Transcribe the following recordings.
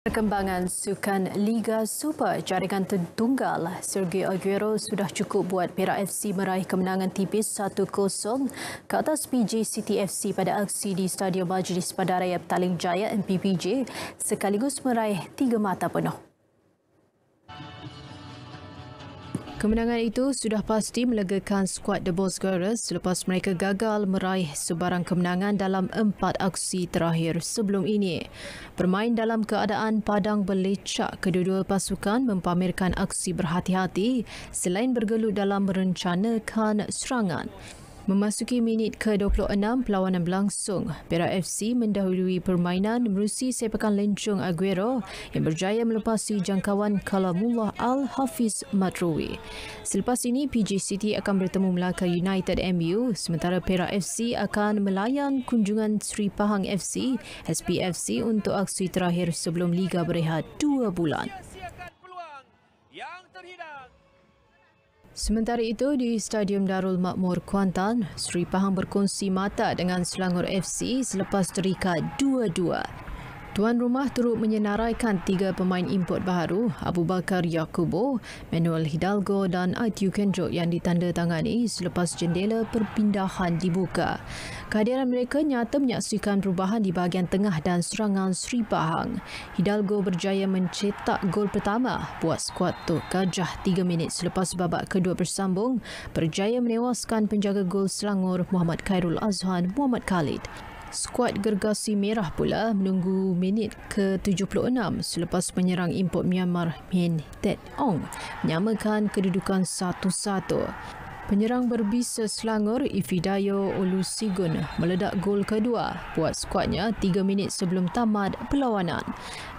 Perkembangan sukan Liga Super jaringan tertunggal Sergio Aguero sudah cukup buat Perak FC meraih kemenangan tipis 1-0 ke atas PJ City FC pada aksi di Stadium Majlis Padaraya Petaling Jaya MPPJ sekaligus meraih tiga mata penuh. Kemenangan itu sudah pasti melegakan skuad The Boss Girls selepas mereka gagal meraih sebarang kemenangan dalam empat aksi terakhir sebelum ini. Bermain dalam keadaan padang belecak, kedua-dua pasukan mempamerkan aksi berhati-hati selain bergelut dalam merencanakan serangan. Memasuki minit ke-26 perlawanan berlangsung, Perak FC mendahului permainan merusi sepakan lencung Aguero yang berjaya melepasi jangkauan Kalamullah Al-Hafiz Matrowi. Selepas ini, PJ City akan bertemu Melaka United MU sementara Perak FC akan melayan kunjungan Sri Pahang FC SPFC untuk aksi terakhir sebelum Liga berehat dua bulan. Sementara itu, di Stadium Darul Makmur Kuantan, Sri Pahang berkongsi mata dengan Selangor FC selepas terikat 2-2. Tuan rumah turut menyenaraikan tiga pemain import baru, Abu Bakar Yakubo, Manuel Hidalgo dan Aitu Kendro yang ditandatangani selepas jendela perpindahan dibuka. Kehadiran mereka nyata menyaksikan perubahan di bahagian tengah dan serangan Sri Pahang. Hidalgo berjaya mencetak gol pertama buat skuad tu Gajah tiga minit selepas babak kedua bersambung berjaya menewaskan penjaga gol Selangor Muhammad Khairul Azhan Muhammad Khalid. Skuad Gergasi Merah pula menunggu minit ke-76 selepas penyerang import Myanmar Min Tet Ong menyamakan kedudukan satu satu. Penyerang berbisa Selangor Ifidayo Olusigun meledak gol kedua buat skuadnya tiga minit sebelum tamat perlawanan.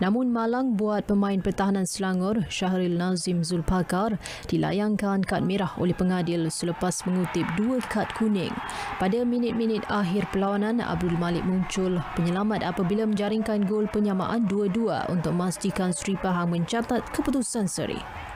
Namun malang buat pemain pertahanan Selangor Syahril Nazim Zulpakar dilayangkan kad merah oleh pengadil selepas mengutip dua kad kuning. Pada minit-minit akhir perlawanan Abdul Malik muncul penyelamat apabila menjaringkan gol penyamaan 2-2 untuk memastikan Sri Pahang mencatat keputusan seri.